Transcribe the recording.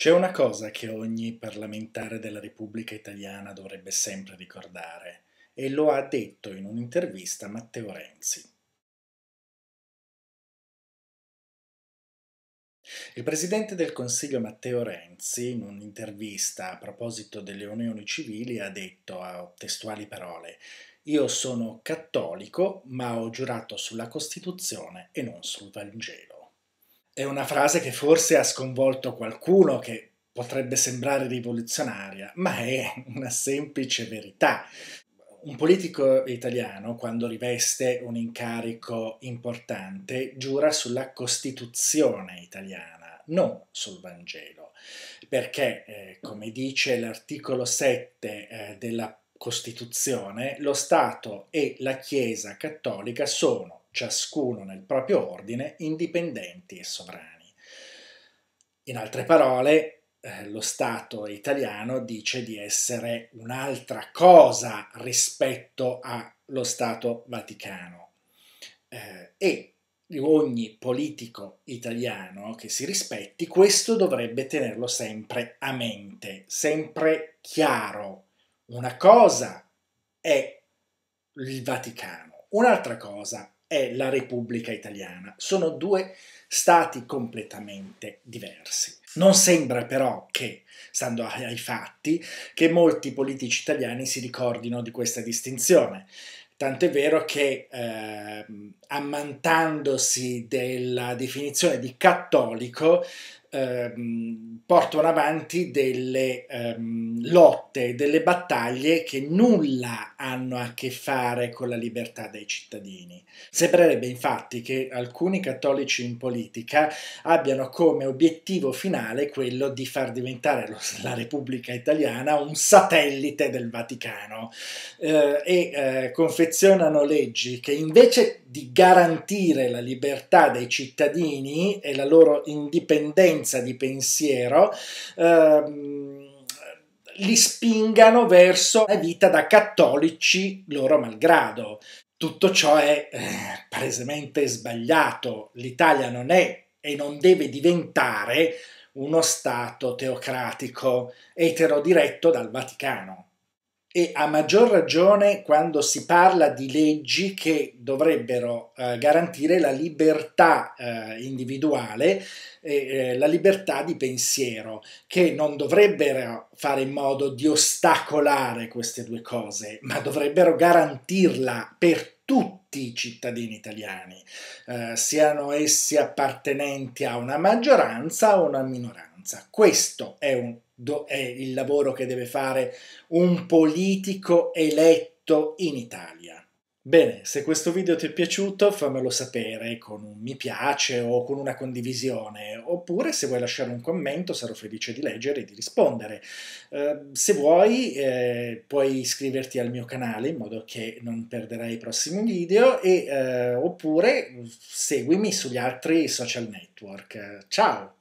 C'è una cosa che ogni parlamentare della Repubblica Italiana dovrebbe sempre ricordare e lo ha detto in un'intervista Matteo Renzi. Il presidente del Consiglio Matteo Renzi, in un'intervista a proposito delle unioni civili, ha detto a testuali parole Io sono cattolico, ma ho giurato sulla Costituzione e non sul Vangelo. È una frase che forse ha sconvolto qualcuno che potrebbe sembrare rivoluzionaria, ma è una semplice verità. Un politico italiano, quando riveste un incarico importante, giura sulla Costituzione italiana, non sul Vangelo, perché, eh, come dice l'articolo 7 eh, della Costituzione, lo Stato e la Chiesa cattolica sono ciascuno nel proprio ordine, indipendenti e sovrani. In altre parole, eh, lo Stato italiano dice di essere un'altra cosa rispetto allo Stato Vaticano eh, e ogni politico italiano che si rispetti questo dovrebbe tenerlo sempre a mente, sempre chiaro. Una cosa è il Vaticano, un'altra cosa è la Repubblica Italiana. Sono due stati completamente diversi. Non sembra però che, stando ai fatti, che molti politici italiani si ricordino di questa distinzione. Tant'è vero che eh, ammantandosi della definizione di cattolico ehm, portano avanti delle ehm, lotte, delle battaglie che nulla hanno a che fare con la libertà dei cittadini. Sembrerebbe infatti che alcuni cattolici in politica abbiano come obiettivo finale quello di far diventare lo, la Repubblica Italiana un satellite del Vaticano eh, e eh, confezionano leggi che invece di garantire la libertà dei cittadini e la loro indipendenza correnza di pensiero ehm, li spingano verso la vita da cattolici loro malgrado. Tutto ciò è eh, palesemente sbagliato. L'Italia non è e non deve diventare uno Stato teocratico etero diretto dal Vaticano e a maggior ragione quando si parla di leggi che dovrebbero eh, garantire la libertà eh, individuale, eh, la libertà di pensiero, che non dovrebbero fare in modo di ostacolare queste due cose, ma dovrebbero garantirla per tutti i cittadini italiani, eh, siano essi appartenenti a una maggioranza o una minoranza minoranza. Questo è, un, è il lavoro che deve fare un politico eletto in Italia. Bene, se questo video ti è piaciuto fammelo sapere con un mi piace o con una condivisione, oppure se vuoi lasciare un commento sarò felice di leggere e di rispondere. Eh, se vuoi eh, puoi iscriverti al mio canale in modo che non perderai i prossimi video e, eh, oppure mm, seguimi sugli altri social network. Ciao!